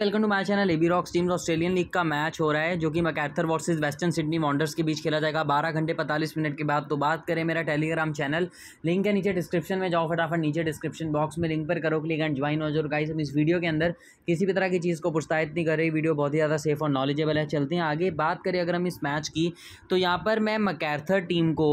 welcome to my channel AB rocks teams Australian league का match हो रहा है जो कि Macarthur versus Western Sydney Wanderers के बीच खेला जाएगा 12 घंटे 45 मिनट के बाद तो बात करें मेरा टेलीग्राम चैनल लिंक है नीचे डिस्क्रिप्शन में जाओ फटाफट नीचे डिस्क्रिप्शन बॉक्स में लिंक पर करो क्लिक एंड ज्वाइन हो जो गाइस हम इस वीडियो के अंदर किसी भी तरह की चीज़ को प्रोत्साहित नहीं कर रही वीडियो बहुत ही ज़्यादा सेफ और नॉलेजेबल है चलते हैं आगे बात करें अगर हम इस मैच की तो यहाँ पर मैं मकैथर टीम को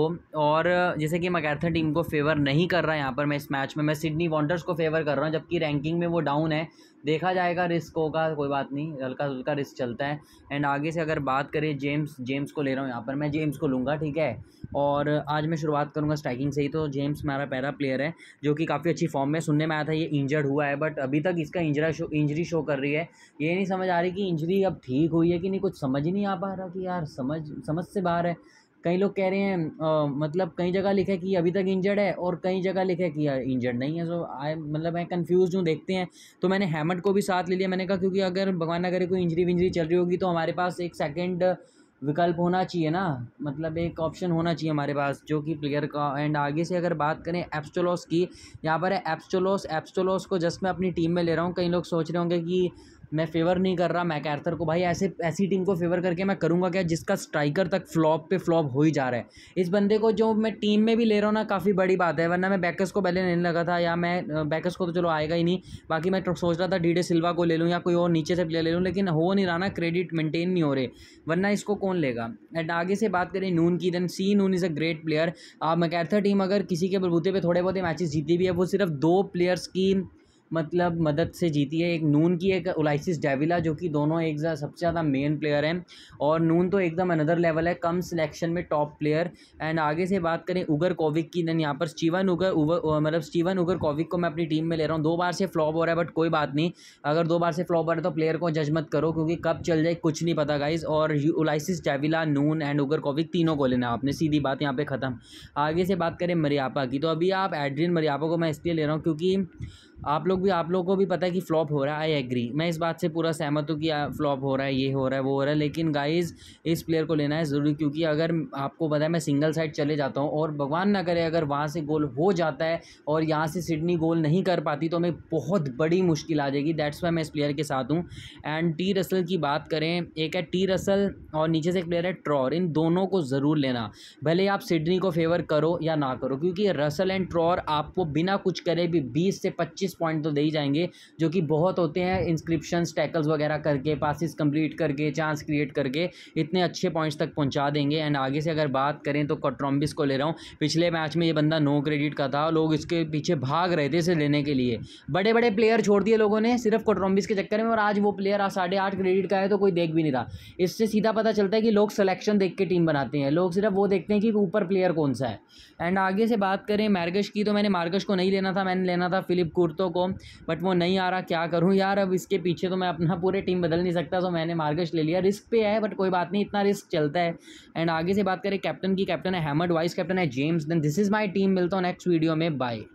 और जैसे कि मकैथर टीम को फेवर नहीं कर रहा यहाँ पर मैं इस मैच में मैं सिडनी वॉन्डर्स को फेवर कर रहा हूँ जबकि रैंकिंग में वो डाउन है देखा जाएगा रिस्क होगा कोई बात नहीं हल्का हल्का रिस्क चलता है एंड आगे से अगर बात करें जेम्स जेम्स को ले रहा हूँ यहाँ पर मैं जेम्स को लूँगा ठीक है और आज मैं शुरुआत करूँगा स्ट्राइकिंग से ही तो जेम्स मेरा पहला प्लेयर है जो कि काफ़ी अच्छी फॉर्म में सुनने में आया था ये इंजर्ड हुआ है बट अभी तक इसका इंजरा शो इंजरी शो कर रही है ये नहीं समझ आ रही कि इंजरी अब ठीक हुई है कि नहीं कुछ समझ ही नहीं आ पा रहा कि यार समझ समझ से बाहर है कई लोग कह रहे हैं आ, मतलब कई जगह लिखे कि अभी तक इंजर्ड है और कई जगह लिखे कि इंजर्ड नहीं है सो आई मतलब मैं कंफ्यूज हूँ देखते हैं तो मैंने हेमट को भी साथ ले लिया मैंने कहा क्योंकि अगर भगवान ना करे कोई इंजरी विंजरी चल रही होगी तो हमारे पास एक सेकेंड विकल्प होना चाहिए ना मतलब एक ऑप्शन होना चाहिए हमारे पास जो कि प्लेयर का एंड आगे से अगर बात करें एप्स्टोलॉस की यहाँ पर है एप्स्टोलॉस एप्स्टोलॉस को जस्ट मैं अपनी टीम में ले रहा हूँ कई लोग सोच रहे होंगे कि मैं फेवर नहीं कर रहा मैकैर्थर को भाई ऐसे ऐसी टीम को फेवर करके मैं करूँगा क्या जिसका स्ट्राइकर तक फ्लॉप पे फ्लॉप हो ही जा रहा है इस बंदे को जो मैं टीम में भी ले रहा हूँ ना काफ़ी बड़ी बात है वरना मैं बैकस को पहले नहीं लगा था या मैं बैकस को तो चलो आएगा ही नहीं बाकी मैं तो सोच रहा था डीडे सिल्वा को ले लूँ या कोई और नीचे से प्लेयर ले लूँ लेकिन हो नहीं रहा ना क्रेडिट मेंटेन नहीं हो रहे वरना इसको कौन लेगा एंड आगे से बात करें नून की then see Noon is a great player Macarthur team अगर किसी के बलबूते पर थोड़े बहुत मैचेस जीती भी है वो सिर्फ दो प्लेयर्स की मतलब मदद से जीती है एक नून की एक ओलाइसिस डेविला जो कि दोनों एक सबसे ज़्यादा मेन प्लेयर हैं और नून तो एकदम अनदर लेवल है कम सिलेक्शन में टॉप प्लेयर एंड आगे से बात करें उगर कोविक की देन यहाँ पर स्टीवन उगर मतलब स्टीवन उगर कोविक को मैं अपनी टीम में ले रहा हूँ दो बार से फ्लॉप हो रहा है बट कोई बात नहीं अगर दो बार से फ्लॉप हो रहा है तो प्लेयर को जज मत करो क्योंकि कब चल जाए कुछ नहीं पता गाइज और ओलाइसिस डेविला नून एंड उगर कोविक तीनों को लेना आपने सीधी बात यहाँ पर ख़त्म आगे से बात करें मरियापा की तो अभी आप एड्रीन मरियापा को मैं इसलिए ले रहा हूँ क्योंकि आप लोग भी आप लोगों को भी पता है कि फ्लॉप हो रहा है आई एग्री मैं इस बात से पूरा सहमत हूँ कि फ्लॉप हो रहा है ये हो रहा है वो हो रहा है लेकिन गाइज इस प्लेयर को लेना है ज़रूरी क्योंकि अगर आपको पता है मैं सिंगल साइड चले जाता हूँ और भगवान ना करे अगर वहाँ से गोल हो जाता है और यहाँ से सिडनी गोल नहीं कर पाती तो हमें बहुत बड़ी मुश्किल आ जाएगी दैट्स वाई मैं इस प्लेयर के साथ हूँ एंड टी रसल की बात करें एक है टी रसल और नीचे से एक प्लेयर है ट्रॉर इन दोनों को ज़रूर लेना भले आप सिडनी को फेवर करो या ना करो क्योंकि रसल एंड ट्रॉर आपको बिना कुछ करे भी बीस से पच्चीस पच्चीस पॉइंट तो दे ही जाएंगे जो कि बहुत होते हैं इंस्क्रिप्शन टैकल्स वगैरह करके पासिस कंप्लीट करके चांस क्रिएट करके इतने अच्छे पॉइंट्स तक पहुंचा देंगे एंड आगे से अगर बात करें तो कॉट्रॉम्बिस को ले रहा हूँ पिछले मैच में ये बंदा नो क्रेडिट का था लोग इसके पीछे भाग रहे थे इसे लेने के लिए बड़े बड़े प्लेयर छोड़ दिए लोगों ने सिर्फ कॉट्रॉम्बिस के चक्कर में और आज वो प्लेयर आज साढ़े आठ क्रेडिट का है तो कोई देख भी नहीं रहा इससे सीधा पता चलता है कि लोग सिलेक्शन देख के टीम बनाते हैं लोग सिर्फ वो देखते हैं कि ऊपर प्लेयर कौन सा है एंड आगे से बात करें मार्गश की तो मैंने मार्गश को नहीं लेना था मैंने लेना था फिलिप कुर्त कुर्तों को बट वो नहीं आ रहा क्या करूँ यार अब इसके पीछे तो मैं अपना पूरे टीम बदल नहीं सकता तो मैंने मार्गश ले लिया रिस्क पे है बट कोई बात नहीं इतना रिस्क चलता है एंड आगे से बात करें कैप्टन की कैप्टन है हेमड वाइस कैप्टन है James then this is my team मिलता हूँ नेक्स्ट वीडियो में बाई